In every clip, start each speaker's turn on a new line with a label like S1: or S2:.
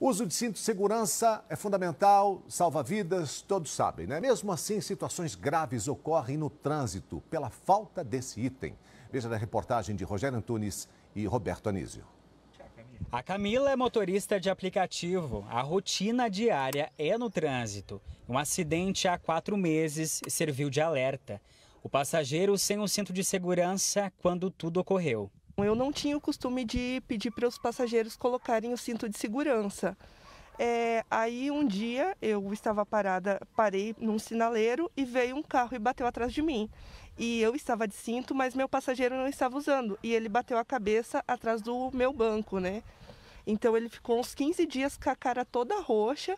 S1: Uso de cinto de segurança é fundamental, salva vidas, todos sabem, né? Mesmo assim, situações graves ocorrem no trânsito pela falta desse item. Veja na reportagem de Rogério Antunes e Roberto Anísio.
S2: A Camila é motorista de aplicativo. A rotina diária é no trânsito. Um acidente há quatro meses serviu de alerta. O passageiro sem o cinto de segurança quando tudo ocorreu.
S1: Eu não tinha o costume de pedir para os passageiros colocarem o cinto de segurança. É, aí um dia eu estava parada, parei num sinaleiro e veio um carro e bateu atrás de mim. E eu estava de cinto, mas meu passageiro não estava usando. E ele bateu a cabeça atrás do meu banco, né? Então ele ficou uns 15 dias com a cara toda roxa.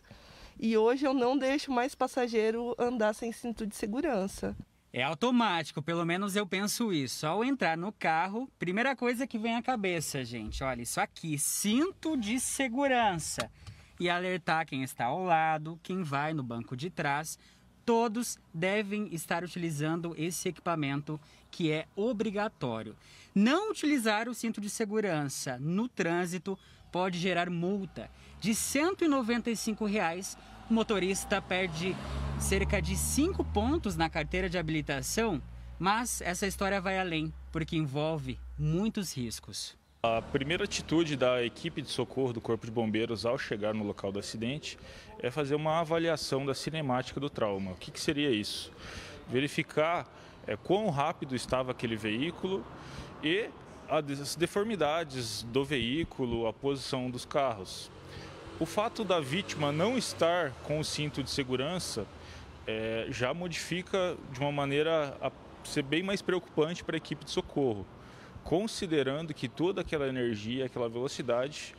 S1: E hoje eu não deixo mais passageiro andar sem cinto de segurança.
S2: É automático, pelo menos eu penso isso. Ao entrar no carro, primeira coisa que vem à cabeça, gente, olha isso aqui, cinto de segurança. E alertar quem está ao lado, quem vai no banco de trás, todos devem estar utilizando esse equipamento que é obrigatório. Não utilizar o cinto de segurança no trânsito pode gerar multa de R$ 195 reais o motorista perde cerca de 5 pontos na carteira de habilitação, mas essa história vai além, porque envolve muitos riscos.
S3: A primeira atitude da equipe de socorro do Corpo de Bombeiros ao chegar no local do acidente é fazer uma avaliação da cinemática do trauma. O que, que seria isso? Verificar é, quão rápido estava aquele veículo e as deformidades do veículo, a posição dos carros. O fato da vítima não estar com o cinto de segurança é, já modifica de uma maneira a ser bem mais preocupante para a equipe de socorro, considerando que toda aquela energia, aquela velocidade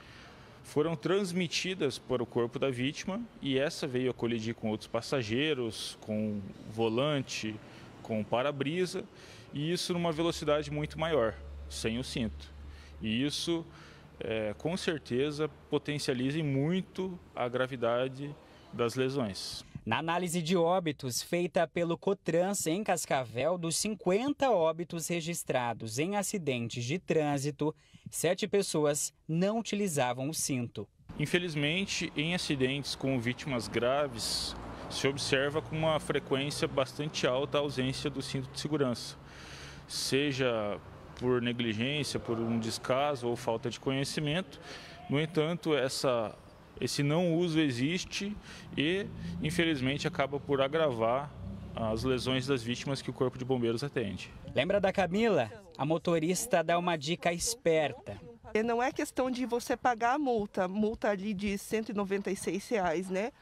S3: foram transmitidas para o corpo da vítima e essa veio a colidir com outros passageiros, com volante, com para-brisa e isso numa velocidade muito maior, sem o cinto. E isso é, com certeza potencializem muito a gravidade das lesões. Na análise de
S2: óbitos feita pelo Cotrans em Cascavel, dos 50 óbitos registrados em acidentes de trânsito, sete pessoas não utilizavam o cinto.
S3: Infelizmente, em acidentes com vítimas graves, se observa com uma frequência bastante alta a ausência do cinto de segurança, seja por negligência, por um descaso ou falta de conhecimento. No entanto, essa, esse não uso existe e, infelizmente, acaba por agravar as lesões das vítimas que o Corpo de Bombeiros atende. Lembra da Camila?
S2: A motorista dá uma dica esperta.
S1: Não é questão de você pagar a multa, multa ali de R$ 196, reais, né?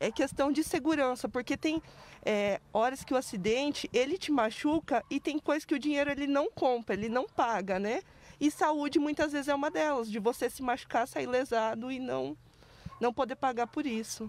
S1: é questão de segurança, porque tem é, horas que o acidente ele te machuca e tem coisas que o dinheiro ele não compra, ele não paga, né? E saúde muitas vezes é uma delas, de você se machucar, sair lesado e não não poder pagar por isso.